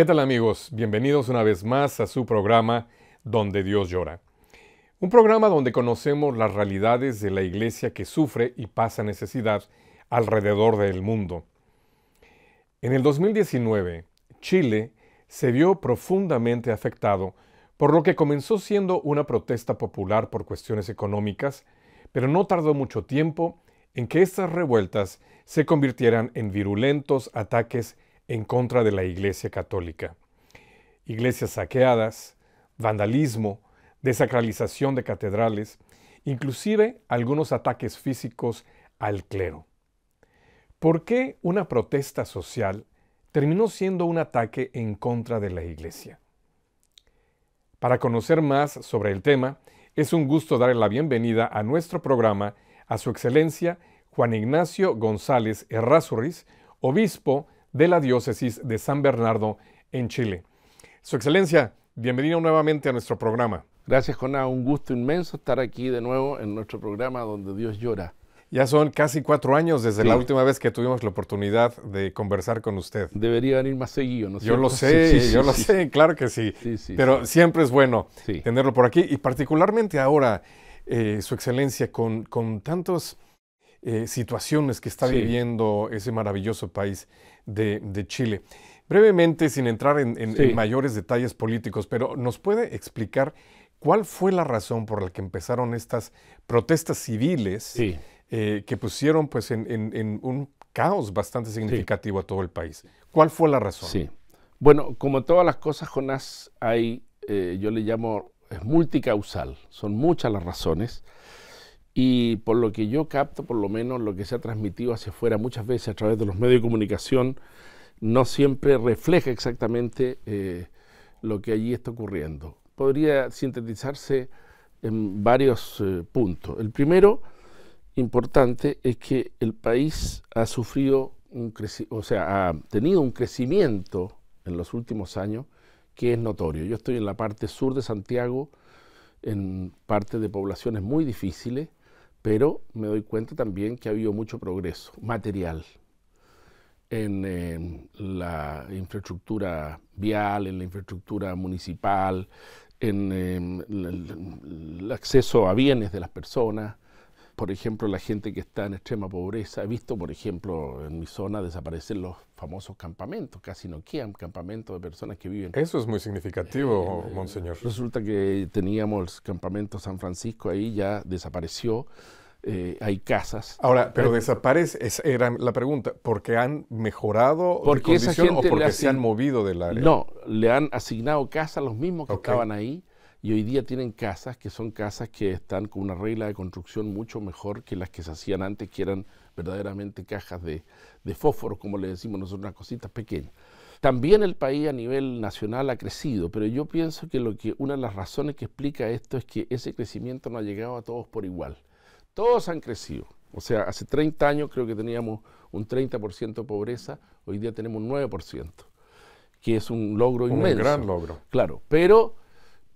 ¿Qué tal amigos? Bienvenidos una vez más a su programa Donde Dios llora. Un programa donde conocemos las realidades de la iglesia que sufre y pasa necesidad alrededor del mundo. En el 2019, Chile se vio profundamente afectado por lo que comenzó siendo una protesta popular por cuestiones económicas, pero no tardó mucho tiempo en que estas revueltas se convirtieran en virulentos ataques en contra de la Iglesia Católica. Iglesias saqueadas, vandalismo, desacralización de catedrales, inclusive algunos ataques físicos al clero. ¿Por qué una protesta social terminó siendo un ataque en contra de la Iglesia? Para conocer más sobre el tema, es un gusto darle la bienvenida a nuestro programa a Su Excelencia Juan Ignacio González Errázuriz, obispo de la diócesis de San Bernardo en Chile. Su Excelencia, bienvenido nuevamente a nuestro programa. Gracias, Jona. Un gusto inmenso estar aquí de nuevo en nuestro programa donde Dios llora. Ya son casi cuatro años desde la última vez que tuvimos la oportunidad de conversar con usted. Debería venir más seguido, ¿no? Yo lo sé, yo lo sé, claro que sí. Pero siempre es bueno tenerlo por aquí y particularmente ahora, eh, Su Excelencia, con, tantas eh, situaciones que está viviendo ese maravilloso país de, Chile. Brevemente, sin entrar en, mayores detalles políticos, pero ¿nos puede explicar cuál fue la razón por la que empezaron estas protestas civiles eh, que pusieron pues, en, un caos bastante significativo a todo el país? ¿Cuál fue la razón? Sí. Bueno, como todas las cosas, Jonás, hay, eh, yo le llamo, multicausal, son muchas las razones. Y por lo que yo capto, por lo menos lo que se ha transmitido hacia afuera muchas veces a través de los medios de comunicación, no siempre refleja exactamente eh, lo que allí está ocurriendo. Podría sintetizarse en varios eh, puntos. El primero, importante, es que el país ha sufrido un o sea, ha tenido un crecimiento en los últimos años que es notorio. Yo estoy en la parte sur de Santiago, en parte de poblaciones muy difíciles, pero me doy cuenta también que ha habido mucho progreso material en la infraestructura vial, en la infraestructura municipal, en el acceso a bienes de las personas, por ejemplo, la gente que está en extrema pobreza. He visto, por ejemplo, en mi zona desaparecer los famosos campamentos, casi no quedan campamentos de personas que viven. Eso es muy significativo, eh, Monseñor. Resulta que teníamos el campamento San Francisco ahí, ya desapareció. Eh, hay casas. Ahora, pero desaparece, era la pregunta, ¿porque han mejorado de condición o porque se han movido del área? No, le han asignado casa a los mismos que estaban ahí y hoy día tienen casas que son casas que están con una regla de construcción mucho mejor que las que se hacían antes, que eran verdaderamente cajas de, de fósforo, como le decimos nosotros, unas cositas pequeñas. También el país a nivel nacional ha crecido, pero yo pienso que, lo que una de las razones que explica esto es que ese crecimiento no ha llegado a todos por igual. Todos han crecido. O sea, hace 30 años creo que teníamos un 30% de pobreza, hoy día tenemos un 9%, que es un logro inmenso. Un gran logro. Claro, pero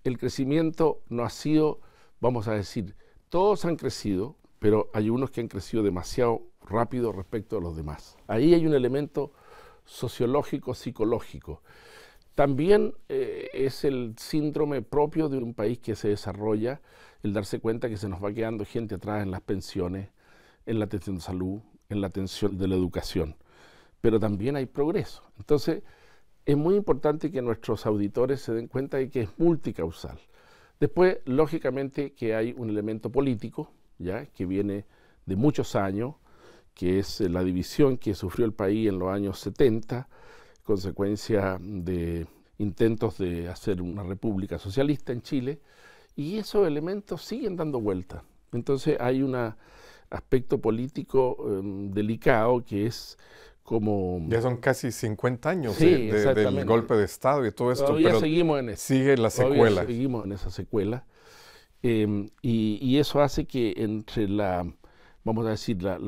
el crecimiento no ha sido, vamos a decir, todos han crecido, pero hay unos que han crecido demasiado rápido respecto a los demás. Ahí hay un elemento sociológico, psicológico. También eh, es el síndrome propio de un país que se desarrolla, el darse cuenta que se nos va quedando gente atrás en las pensiones, en la atención de salud, en la atención de la educación. Pero también hay progreso. Entonces, es muy importante que nuestros auditores se den cuenta de que es multicausal. Después, lógicamente, que hay un elemento político, ya que viene de muchos años, que es eh, la división que sufrió el país en los años 70, consecuencia de intentos de hacer una república socialista en Chile, y esos elementos siguen dando vuelta. Entonces hay un aspecto político em, delicado que es como... Ya son casi 50 años del golpe de Estado y todo esto. pero seguimos en Sigue la secuela. Seguimos en esa secuela. Em, y, eso hace que entre la, vamos a decir, la,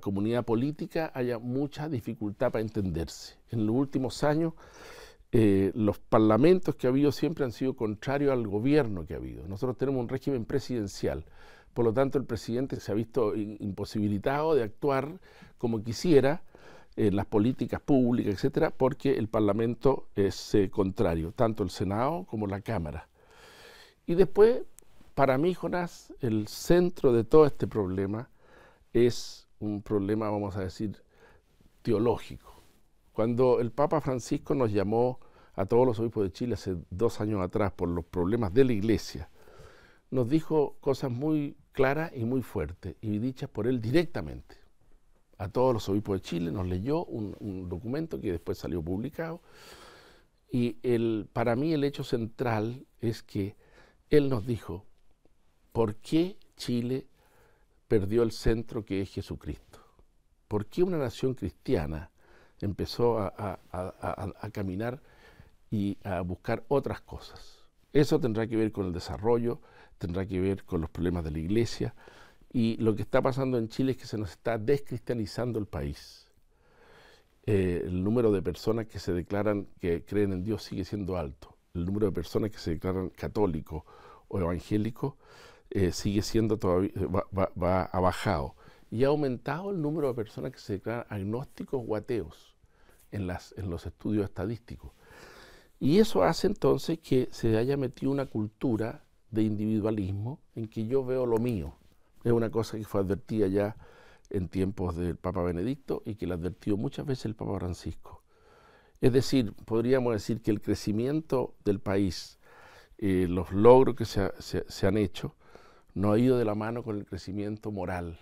comunidad política haya mucha dificultad para entenderse. En los últimos años, eh, los parlamentos que ha habido siempre han sido contrarios al gobierno que ha habido. Nosotros tenemos un régimen presidencial. Por lo tanto, el presidente se ha visto imposibilitado de actuar como quisiera en las políticas públicas, etcétera, porque el Parlamento es eh, contrario, tanto el Senado como la Cámara. Y después, para mí, Jonás, el centro de todo este problema es un problema, vamos a decir, teológico. Cuando el Papa Francisco nos llamó a todos los obispos de Chile hace dos años atrás por los problemas de la Iglesia, nos dijo cosas muy claras y muy fuertes, y dichas por él directamente a todos los obispos de Chile, nos leyó un, documento que después salió publicado. Y el, para mí el hecho central es que él nos dijo, ¿por qué Chile perdió el centro que es Jesucristo? ¿Por qué una nación cristiana empezó a caminar y a buscar otras cosas? Eso tendrá que ver con el desarrollo, tendrá que ver con los problemas de la iglesia, y lo que está pasando en Chile es que se nos está descristianizando el país. Eh, el número de personas que se declaran que creen en Dios sigue siendo alto. El número de personas que se declaran católicos o evangélicos eh, sigue siendo todavía, eh, va, va, bajado. Y ha aumentado el número de personas que se declaran agnósticos o ateos en, las, en los estudios estadísticos. Y eso hace entonces que se haya metido una cultura de individualismo en que yo veo lo mío es una cosa que fue advertida ya en tiempos del Papa Benedicto y que la advirtió muchas veces el Papa Francisco. Es decir, podríamos decir que el crecimiento del país, eh, los logros que se, se han hecho, no ha ido de la mano con el crecimiento moral.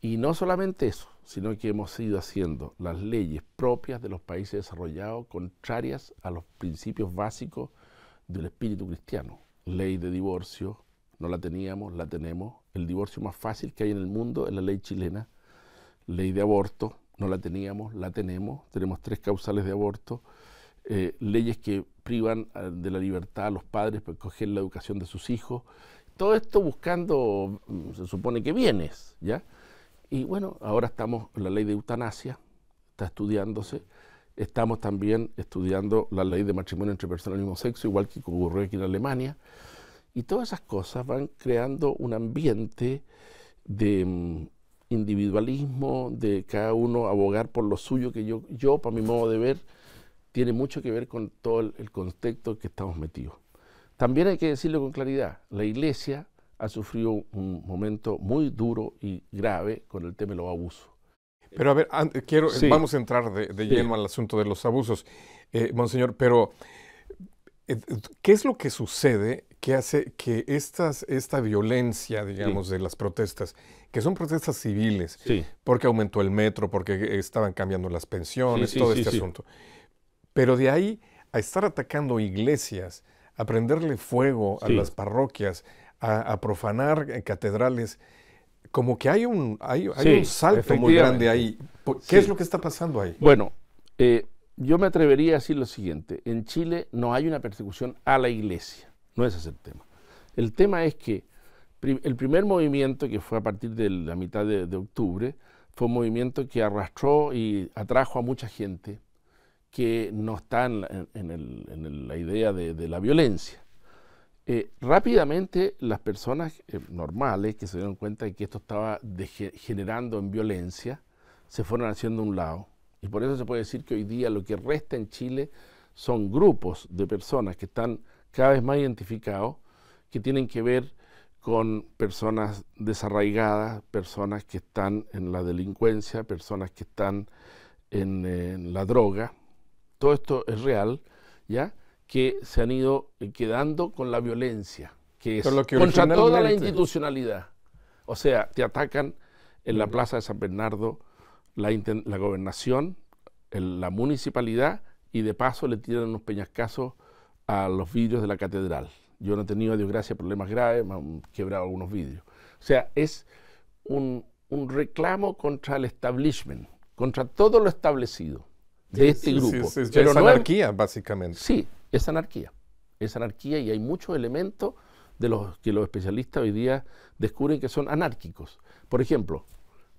Y no solamente eso, sino que hemos ido haciendo las leyes propias de los países desarrollados contrarias a los principios básicos del espíritu cristiano. Ley de divorcio, no la teníamos, la tenemos, el divorcio más fácil que hay en el mundo es la ley chilena, ley de aborto, no la teníamos, la tenemos, tenemos tres causales de aborto, eh, leyes que privan eh, de la libertad a los padres para coger la educación de sus hijos, todo esto buscando, mm, se supone que bienes, ¿ya? Y bueno, ahora estamos, la ley de eutanasia está estudiándose, estamos también estudiando la ley de matrimonio entre personas del mismo sexo, igual que ocurrió aquí en Alemania. Y todas esas cosas van creando un ambiente de mm, individualismo, de cada uno abogar por lo suyo, que yo, yo para mi modo de ver, tiene mucho que ver con todo el, contexto que estamos metidos. También hay que decirlo con claridad, la iglesia ha sufrido un momento muy duro y grave con el tema de los abusos. Pero a ver, quiero, vamos a entrar de, lleno al asunto de los abusos, eh, monseñor, pero eh, ¿qué es lo que sucede que hace que estas, esta violencia, digamos, de las protestas, que son protestas civiles, porque aumentó el metro, porque estaban cambiando las pensiones, todo este asunto. Pero de ahí a estar atacando iglesias, a prenderle fuego a las parroquias, a, profanar eh, catedrales, como que hay un, hay, un salto muy grande ahí. ¿Qué es lo que está pasando ahí? Bueno, eh, yo me atrevería a decir lo siguiente, en Chile no hay una persecución a la iglesia no ese es el tema. El tema es que el primer movimiento, que fue a partir de la mitad de, octubre, fue un movimiento que arrastró y atrajo a mucha gente que no está en la, idea de, la violencia. Eh, rápidamente las personas eh, normales que se dieron cuenta de que esto estaba generando en violencia, se fueron haciendo un lado. Y por eso se puede decir que hoy día lo que resta en Chile son grupos de personas que están cada vez más identificados que tienen que ver con personas desarraigadas, personas que están en la delincuencia, personas que están en, la droga. Todo esto es real, ¿ya? Que se han ido eh, quedando con la violencia, que es contra toda la institucionalidad. O sea, te atacan en la mm. Plaza de San Bernardo la, gobernación, la municipalidad, y de paso le tiran unos peñascasos a los vidrios de la catedral. Yo no he tenido, a Dios gracias, problemas graves, me han quebrado algunos vidrios. O sea, es un, un reclamo contra el establishment, contra todo lo establecido de este grupo. Pero es anarquía, básicamente. Sí, es anarquía. Es anarquía y hay muchos elementos de los que los especialistas hoy día descubren que son anárquicos. Por ejemplo,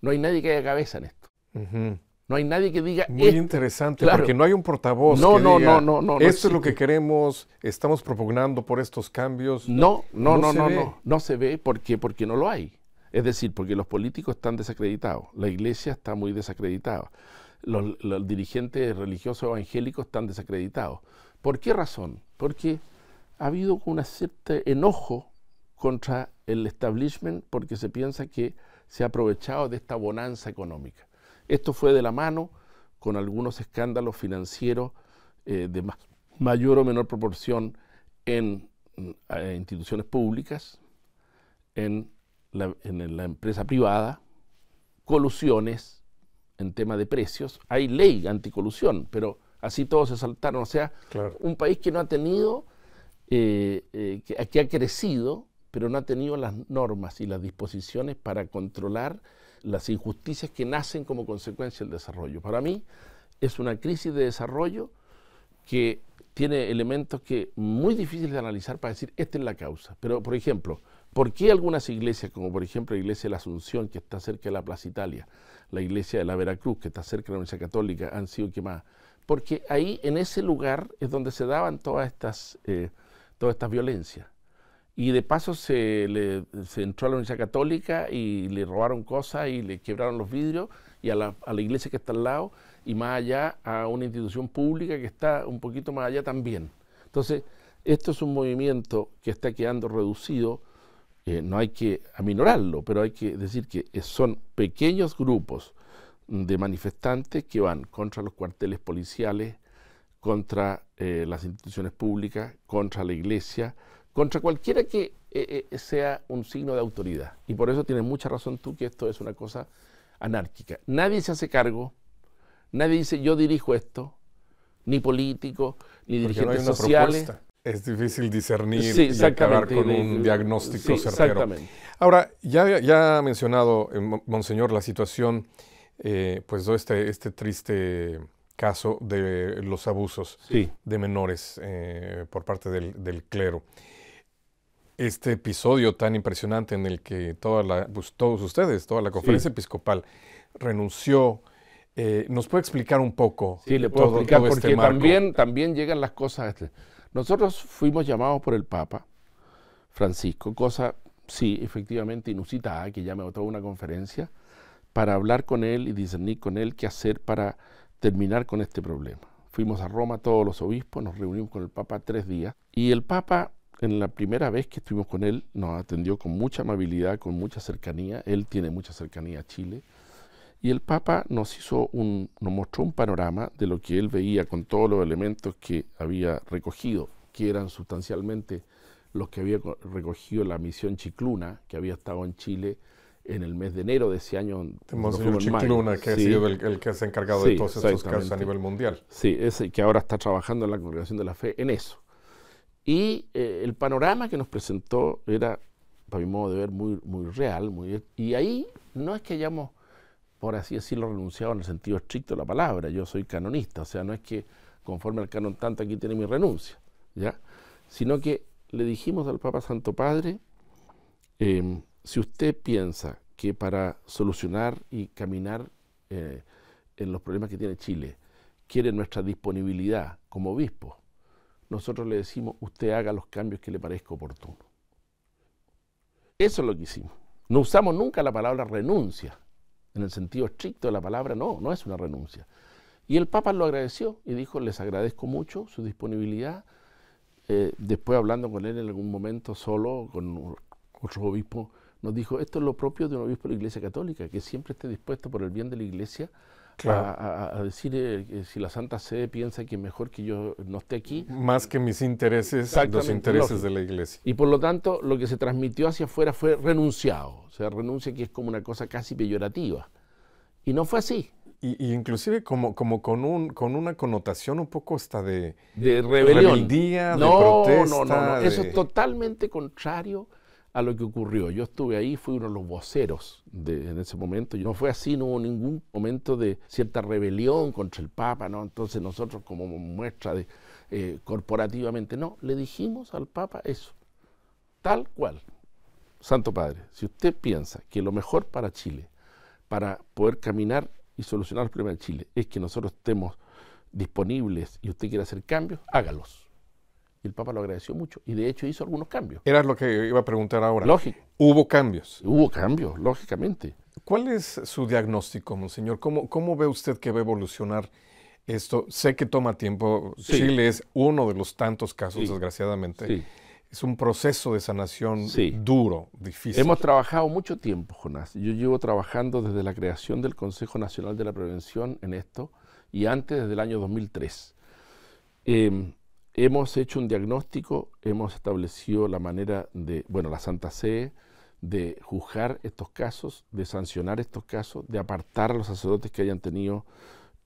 no hay nadie que haya cabeza en esto. No hay nadie que diga. Muy interesante, porque no hay un portavoz. No, no, no, no, no, Esto es lo que queremos, estamos propugnando por estos cambios. No, no, no, no, no, no, se ve porque, porque no lo hay. Es decir, porque los políticos están desacreditados, la iglesia está muy desacreditada, los, los dirigentes religiosos evangélicos están desacreditados. ¿Por qué razón? Porque ha habido un cierto enojo contra el establishment porque se piensa que se ha aprovechado de esta bonanza económica. Esto fue de la mano con algunos escándalos financieros eh, de mayor o menor proporción en, mm, instituciones públicas, en la, empresa privada, colusiones en tema de precios. Hay ley anticolusión, pero así todos se saltaron. O sea, un país que no ha tenido, eh, eh, que, ha crecido, pero no ha tenido las normas y las disposiciones para controlar las injusticias que nacen como consecuencia del desarrollo. Para mí es una crisis de desarrollo que tiene elementos que muy difíciles de analizar para decir esta es la causa. Pero, por ejemplo, ¿por qué algunas iglesias, como por ejemplo la iglesia de la Asunción, que está cerca de la Plaza Italia, la iglesia de la Veracruz, que está cerca de la Universidad Católica, han sido quemadas? Porque ahí, en ese lugar, es donde se daban todas estas, eh, todas estas violencias y de paso se, le, entró a la Universidad Católica y le robaron cosas y le quebraron los vidrios y a la, iglesia que está al lado y más allá a una institución pública que está un poquito más allá también. Entonces, esto es un movimiento que está quedando reducido, eh, no hay que aminorarlo, pero hay que decir que eh, son pequeños grupos de manifestantes que van contra los cuarteles policiales, contra eh, las instituciones públicas, contra la iglesia, contra cualquiera que eh, eh, sea un signo de autoridad. Y por eso tienes mucha razón tú que esto es una cosa anárquica. Nadie se hace cargo, nadie dice yo dirijo esto, ni político ni dirigentes sociales. Es difícil discernir y acabar con un diagnóstico certero. Ahora, ya, ya ha mencionado, eh, Monseñor, la situación, pues, este, este triste caso de los abusos de menores por parte del clero este episodio tan impresionante en el que toda la, pues, todos ustedes, toda la conferencia episcopal renunció. Eh, ¿Nos puede explicar un poco? Sí, le puedo explicar este porque también, llegan las cosas. Este, nosotros fuimos llamados por el Papa Francisco, cosa, sí, efectivamente inusitada, que ya me toda una conferencia, para hablar con él y discernir con él qué hacer para terminar con este problema. Fuimos a Roma todos los obispos, nos reunimos con el Papa tres días y el Papa en la primera vez que estuvimos con él, nos atendió con mucha amabilidad, con mucha cercanía. Él tiene mucha cercanía a Chile. Y el Papa nos hizo un, nos mostró un panorama de lo que él veía con todos los elementos que había recogido, que eran sustancialmente los que había recogido la misión Chicluna, que había estado en Chile en el mes de enero de ese año. Monseñor Chicluna, que ha sido el, que se ha encargado de todos estos casos a nivel mundial. Sí, ese que ahora está trabajando en la Congregación de la Fe en eso. Y eh, el panorama que nos presentó era, para mi modo de ver, muy, muy real. Muy, e-, y ahí no es que hayamos, por así decirlo, renunciado en el sentido estricto de la palabra. Yo soy canonista, o sea, no es que conforme al canon tanto aquí tiene mi renuncia, ¿ya? Sino que le dijimos al Papa Santo Padre, em, si usted piensa que para solucionar y caminar eh, en los problemas que tiene Chile, quiere nuestra disponibilidad como obispo nosotros le decimos, usted haga los cambios que le parezca oportuno. Eso es lo que hicimos. No usamos nunca la palabra renuncia. En el sentido estricto de la palabra, no, no es una renuncia. Y el Papa lo agradeció y dijo, les agradezco mucho su disponibilidad. Eh, después hablando con él en algún momento solo, con otro obispo, nos dijo, esto es lo propio de un obispo de la Iglesia Católica, que siempre esté dispuesto por el bien de la Iglesia a, decir eh, si la Santa Sede piensa que es mejor que yo no esté aquí. Más que mis intereses, los intereses de la iglesia. Y por lo tanto, lo que se transmitió hacia afuera fue renunciado. O sea, renuncia que es como una cosa casi peyorativa. Y no fue así. Y, inclusive como, como con, un, con una connotación un poco hasta de, de rebelión. rebeldía, no, de protesta. No, no, no, eso es totalmente contrario a lo que ocurrió. Yo estuve ahí, fui uno de los voceros de, en ese momento. No fue así, no hubo ningún momento de cierta rebelión contra el Papa, ¿no? Entonces nosotros como muestra eh, corporativamente, no, le dijimos al Papa eso, tal cual. Santo Padre, si usted piensa que lo mejor para Chile, para poder caminar y solucionar el problema de Chile, es que nosotros estemos disponibles y usted quiere hacer cambios, hágalos y el Papa lo agradeció mucho. Y de hecho hizo algunos cambios. Era lo que iba a preguntar ahora. Lógico. Hubo cambios. Hubo cambios, lógicamente. ¿Cuál es su diagnóstico, monseñor? ¿Cómo, cómo ve usted que va a evolucionar esto? Sé que toma tiempo. Chile es uno de los tantos casos, desgraciadamente. Es un proceso de sanación duro, difícil. Hemos trabajado mucho tiempo, Jonás. Yo llevo trabajando desde la creación del Consejo Nacional de la Prevención en esto y antes, desde el año 2003. Eh, em, hemos hecho un diagnóstico, hemos establecido la manera de, bueno, la Santa Sede, de juzgar estos casos, de sancionar estos casos, de apartar a los sacerdotes que hayan tenido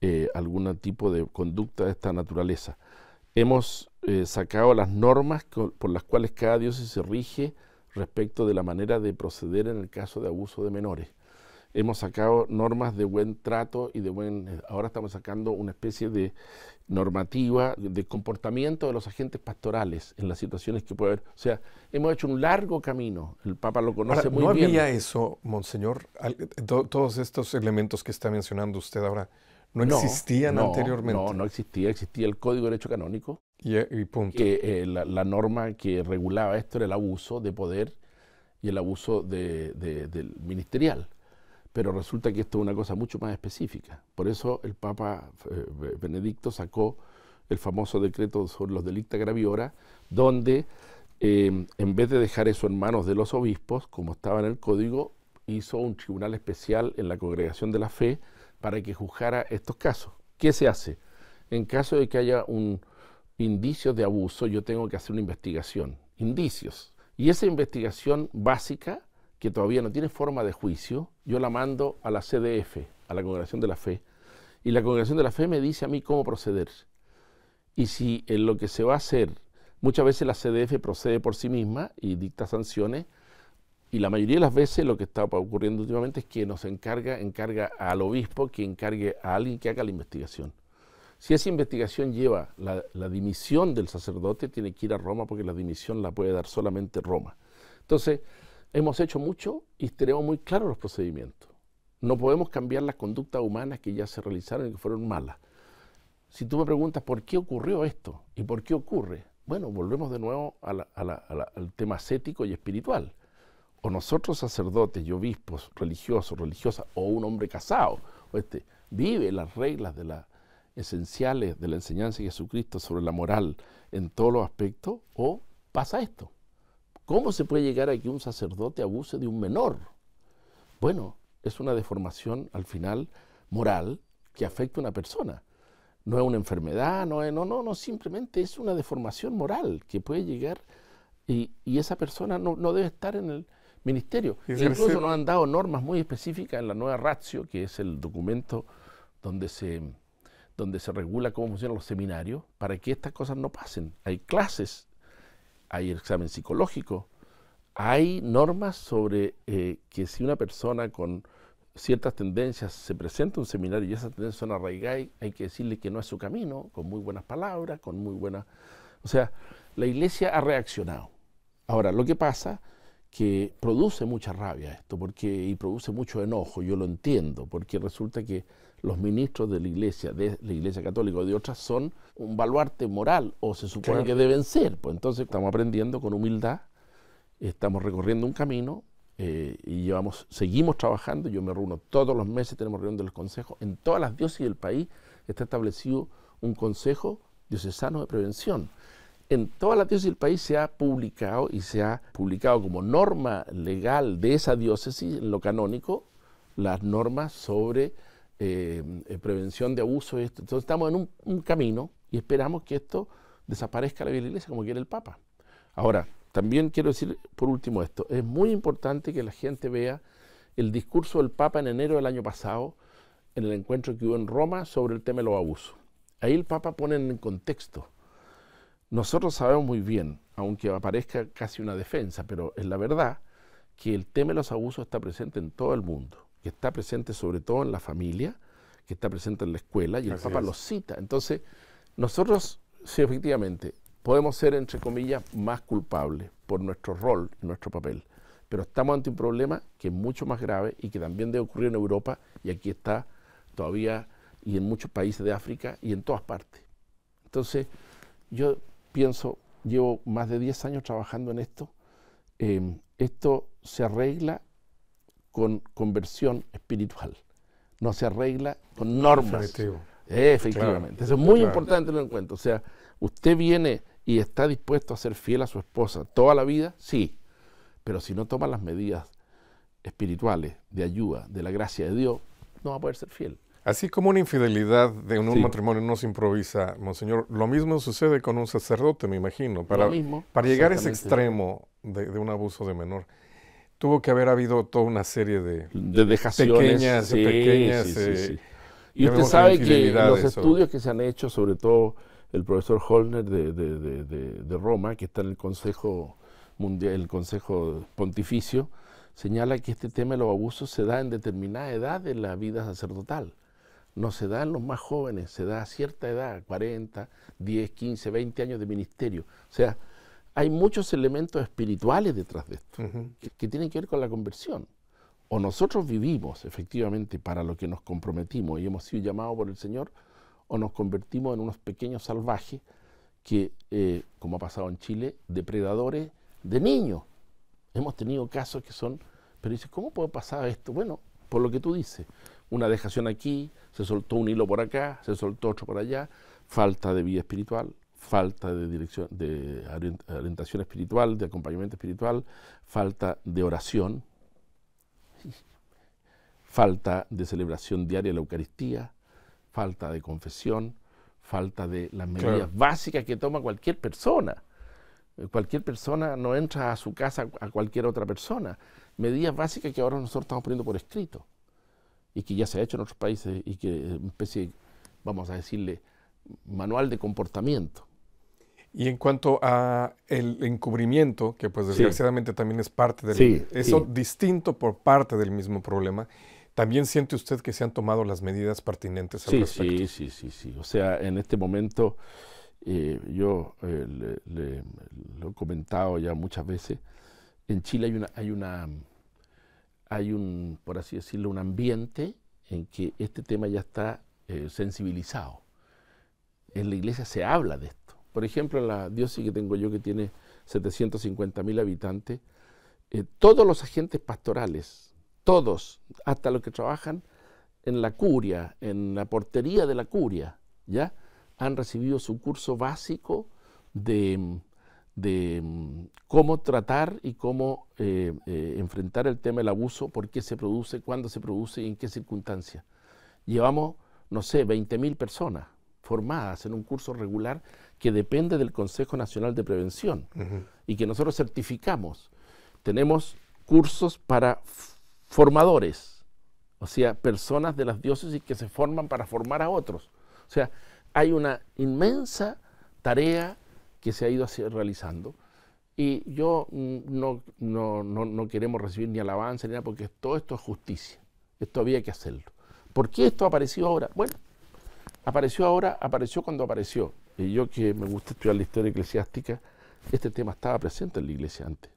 eh, algún tipo de conducta de esta naturaleza. Hemos eh, sacado las normas por las cuales cada diócesis se rige respecto de la manera de proceder en el caso de abuso de menores hemos sacado normas de buen trato y de buen... Eh, ahora estamos sacando una especie de normativa de comportamiento de los agentes pastorales en las situaciones que puede haber. O sea, hemos hecho un largo camino. El Papa lo conoce muy bien. ¿No había eso, Monseñor? Eh, todos estos elementos que está mencionando usted ahora, ¿no, existían anteriormente? No, no existía. Existía el Código de Derecho Canónico. Y, eh, punto. Que la, norma que regulaba esto era el abuso de poder y el abuso del ministerial pero resulta que esto es una cosa mucho más específica. Por eso el Papa eh, Benedicto sacó el famoso decreto sobre los delitos graviora, donde eh, en vez de dejar eso en manos de los obispos, como estaba en el código, hizo un tribunal especial en la congregación de la fe para que juzgara estos casos. ¿Qué se hace? En caso de que haya un indicio de abuso, yo tengo que hacer una investigación. Indicios. Y esa investigación básica que todavía no tiene forma de juicio, yo la mando a la CDF, a la Congregación de la Fe, y la Congregación de la Fe me dice a mí cómo proceder. Y si en lo que se va a hacer, muchas veces la CDF procede por sí misma y dicta sanciones, y la mayoría de las veces lo que está ocurriendo últimamente es que nos encarga, encarga al obispo que encargue a alguien que haga la investigación. Si esa investigación lleva la, la dimisión del sacerdote, tiene que ir a Roma porque la dimisión la puede dar solamente Roma. Entonces, hemos hecho mucho y tenemos muy claros los procedimientos. No podemos cambiar las conductas humanas que ya se realizaron y que fueron malas. Si tú me preguntas por qué ocurrió esto y por qué ocurre, bueno, volvemos de nuevo al tema ascético y espiritual. O nosotros sacerdotes y obispos, religiosos, religiosas, o un hombre casado, este, vive las reglas de las esenciales de la enseñanza de Jesucristo sobre la moral en todos los aspectos, o pasa esto. ¿Cómo se puede llegar a que un sacerdote abuse de un menor? Bueno, es una deformación al final moral que afecta a una persona. No es una enfermedad, no, no, no, no, simplemente es una deformación moral que puede llegar y, esa persona no, debe estar en el ministerio. incluso nos han dado normas muy específicas en la nueva ratio, que es el documento donde se, donde se regula cómo funcionan los seminarios, para que estas cosas no pasen. Hay clases hay examen psicológico, hay normas sobre eh, que si una persona con ciertas tendencias se presenta a un seminario y esas tendencias son arraigadas, hay que decirle que no es su camino, con muy buenas palabras, con muy buenas... O sea, la iglesia ha reaccionado. Ahora, lo que pasa que produce mucha rabia esto porque, y produce mucho enojo, yo lo entiendo, porque resulta que los ministros de la Iglesia, de la Iglesia Católica o de otras, son un baluarte moral o se supone que deben ser. Pues entonces estamos aprendiendo con humildad, estamos recorriendo un camino eh, y llevamos, seguimos trabajando. Yo me reúno todos los meses, tenemos reunión de los consejos. En todas las diócesis del país está establecido un consejo diocesano de prevención. En todas las diócesis del país se ha publicado y se ha publicado como norma legal de esa diócesis, en lo canónico, las normas sobre Em, eh, prevención de abuso. Entonces estamos en un, camino y esperamos que esto desaparezca la iglesia como quiere el Papa. Ahora, también quiero decir por último esto, es muy importante que la gente vea el discurso del Papa en enero del año pasado, en el encuentro que hubo en Roma sobre el tema de los abusos. Ahí el Papa pone en contexto. Nosotros sabemos muy bien, aunque aparezca casi una defensa, pero es la verdad, que el tema de los abusos está presente en todo el mundo está presente sobre todo en la familia, que está presente en la escuela, y el papá Papa cita. Entonces, nosotros, sí, efectivamente, podemos ser, entre comillas, más culpables por nuestro rol nuestro papel, pero estamos ante un problema que es mucho más grave y que también debe ocurrir en Europa, y aquí está todavía, y en muchos países de África, y en todas partes. Entonces, yo pienso, llevo más de 10 años trabajando en esto, eh, esto se arregla con conversión espiritual, no se arregla con normas. Efectivamente, eso es muy importante tenerlo encuentro O sea, usted viene y está dispuesto a ser fiel a su esposa toda la vida, sí, pero si no toma las medidas espirituales de ayuda, de la gracia de Dios, no va a poder ser fiel. Así como una infidelidad de un, matrimonio no se improvisa, Monseñor, lo mismo sucede con un sacerdote, me imagino, para, llegar a ese extremo de, un abuso de menor tuvo que haber habido toda una serie de, dejas pequeñas, pequeñas. Eh, y usted sabe que los estudios que se han hecho, sobre todo el profesor Holner de, de, de Roma, que está en el Consejo Mundial, el Consejo Pontificio, señala que este tema de los abusos se da en determinada edad de la vida sacerdotal. No se da en los más jóvenes, se da a cierta edad, 40, 10, 15, 20 años de ministerio. O sea, hay muchos elementos espirituales detrás de esto, que, tienen que ver con la conversión. O nosotros vivimos efectivamente para lo que nos comprometimos y hemos sido llamados por el Señor, o nos convertimos en unos pequeños salvajes que, eh, como ha pasado en Chile, depredadores de niños. Hemos tenido casos que son, pero dices, ¿cómo puede pasar esto? Bueno, por lo que tú dices, una dejación aquí, se soltó un hilo por acá, se soltó otro por allá, falta de vida espiritual, falta de dirección, de orientación espiritual, de acompañamiento espiritual, falta de oración, falta de celebración diaria de la Eucaristía, falta de confesión, falta de las medidas básicas que toma cualquier persona. Cualquier persona no entra a su casa a cualquier otra persona. Medidas básicas que ahora nosotros estamos poniendo por escrito y que ya se ha hecho en otros países y que es una especie, vamos a decirle, manual de comportamiento. Y en cuanto a el encubrimiento, que pues desgraciadamente también es parte del... eso distinto por parte del mismo problema, ¿también siente usted que se han tomado las medidas pertinentes al respecto? Sí, sí, sí, sí. O sea, en este momento, eh, yo eh, lo he comentado ya muchas veces, en Chile hay una... Hay una hay un, por así decirlo, un ambiente en que este tema ya está eh, sensibilizado. En la iglesia se habla de esto por ejemplo, en la diócesis que tengo yo, que tiene 750 mil habitantes, eh, todos los agentes pastorales, todos, hasta los que trabajan en la curia, en la portería de la curia, ¿ya? han recibido su curso básico de, mm, cómo tratar y cómo eh, eh, enfrentar el tema del abuso, por qué se produce, cuándo se produce y en qué circunstancias. Llevamos, no sé, 20.000 personas formadas en un curso regular que depende del Consejo Nacional de Prevención y que nosotros certificamos. Tenemos cursos para formadores, o sea, personas de las diócesis que se forman para formar a otros. O sea, hay una inmensa tarea que se ha ido realizando. Y yo mm, no, no, queremos recibir ni alabanza ni nada, porque todo esto es justicia. Esto había que hacerlo. ¿Por qué esto apareció ahora? Bueno, apareció ahora, apareció cuando apareció. Y yo que me gusta estudiar la historia eclesiástica, este tema estaba presente en la iglesia antes.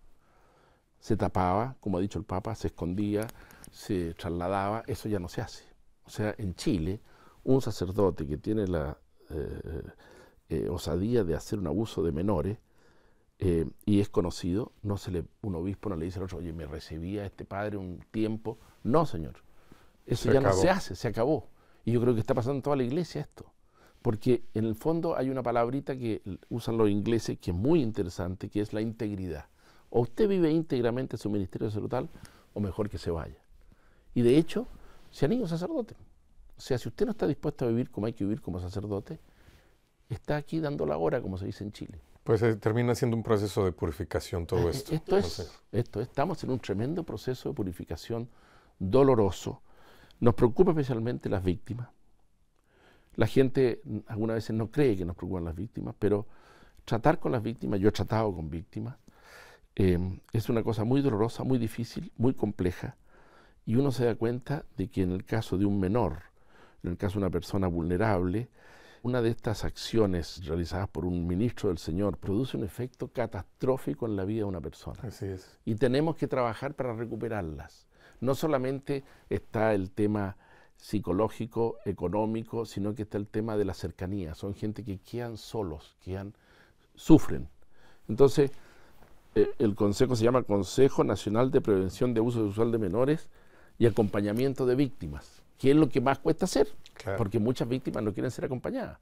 Se tapaba, como ha dicho el Papa, se escondía, se trasladaba, eso ya no se hace. O sea, en Chile, un sacerdote que tiene la eh, eh, osadía de hacer un abuso de menores eh, y es conocido, no se le, un obispo no le dice al otro, oye, me recibía este padre un tiempo. No, señor. Eso ya no se hace, se acabó. Y yo creo que está pasando en toda la iglesia esto. Porque en el fondo hay una palabrita que usan los ingleses que es muy interesante, que es la integridad. O usted vive íntegramente su ministerio sacerdotal, o mejor que se vaya. Y de hecho, sea niño, sacerdote, O sea, si usted no está dispuesto a vivir como hay que vivir como sacerdote, está aquí dando la hora, como se dice en Chile. Pues eh, termina siendo un proceso de purificación todo ah, esto. esto, es, estamos en un tremendo proceso de purificación doloroso. Nos preocupa especialmente las víctimas, la gente algunas veces no cree que nos preocupan las víctimas, pero tratar con las víctimas, yo he tratado con víctimas, em, es una cosa muy dolorosa, muy difícil, muy compleja, y uno se da cuenta de que en el caso de un menor, en el caso de una persona vulnerable, una de estas acciones realizadas por un ministro del Señor produce un efecto catastrófico en la vida de una persona. Así es. Y tenemos que trabajar para recuperarlas. No solamente está el tema psicológico, económico, sino que está el tema de la cercanía. Son gente que quedan solos, quedan, sufren. Entonces, eh, el consejo se llama Consejo Nacional de Prevención de Abuso Sexual de Menores y Acompañamiento de Víctimas, que es lo que más cuesta hacer, porque muchas víctimas no quieren ser acompañadas.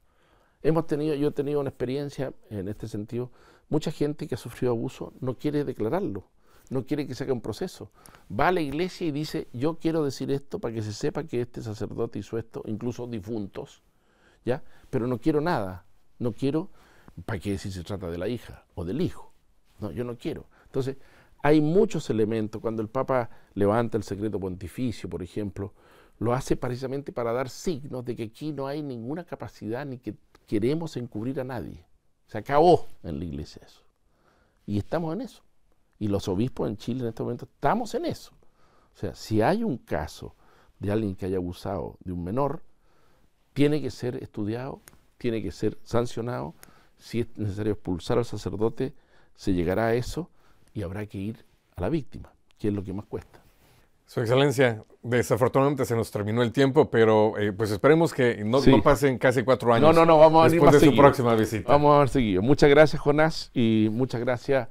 Hemos tenido, yo he tenido una experiencia en este sentido, mucha gente que ha sufrido abuso no quiere declararlo no quiere que se haga un proceso. Va a la iglesia y dice, yo quiero decir esto para que se sepa que este sacerdote hizo esto, incluso difuntos, ¿ya? Pero no quiero nada, no quiero, ¿para qué si se trata de la hija o del hijo? No, yo no quiero. Entonces, hay muchos elementos, cuando el Papa levanta el secreto pontificio, por ejemplo, lo hace precisamente para dar signos de que aquí no hay ninguna capacidad ni que queremos encubrir a nadie. Se acabó en la iglesia eso. Y estamos en eso y los obispos en Chile en este momento estamos en eso. O sea, si hay un caso de alguien que haya abusado de un menor, tiene que ser estudiado, tiene que ser sancionado. Si es necesario expulsar al sacerdote, se llegará a eso y habrá que ir a la víctima, que es lo que más cuesta. Su Excelencia, desafortunadamente se nos terminó el tiempo, pero eh, pues esperemos que no, pasen casi cuatro años. No, no, no, vamos a después de su próxima visita. Vamos a ver seguido. Muchas gracias, Jonás, y muchas gracias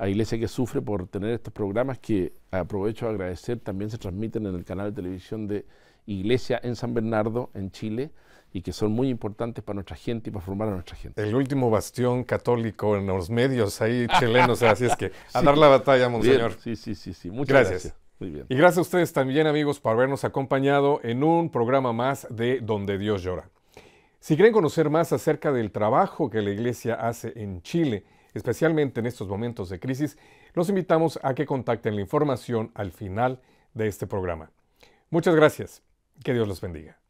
a Iglesia que Sufre por tener estos programas que aprovecho a agradecer, también se transmiten en el canal de televisión de Iglesia en San Bernardo, en Chile, y que son muy importantes para nuestra gente y para formar a nuestra gente. El último bastión católico en los medios ahí chilenos, así es que a dar la batalla, monseñor. Sí, sí, sí, sí. Muchas gracias. gracias. Muy bien. Y gracias a ustedes también, amigos, por habernos acompañado en un programa más de Donde Dios Llora. Si quieren conocer más acerca del trabajo que la Iglesia hace en Chile, especialmente en estos momentos de crisis, los invitamos a que contacten la información al final de este programa. Muchas gracias. Que Dios los bendiga.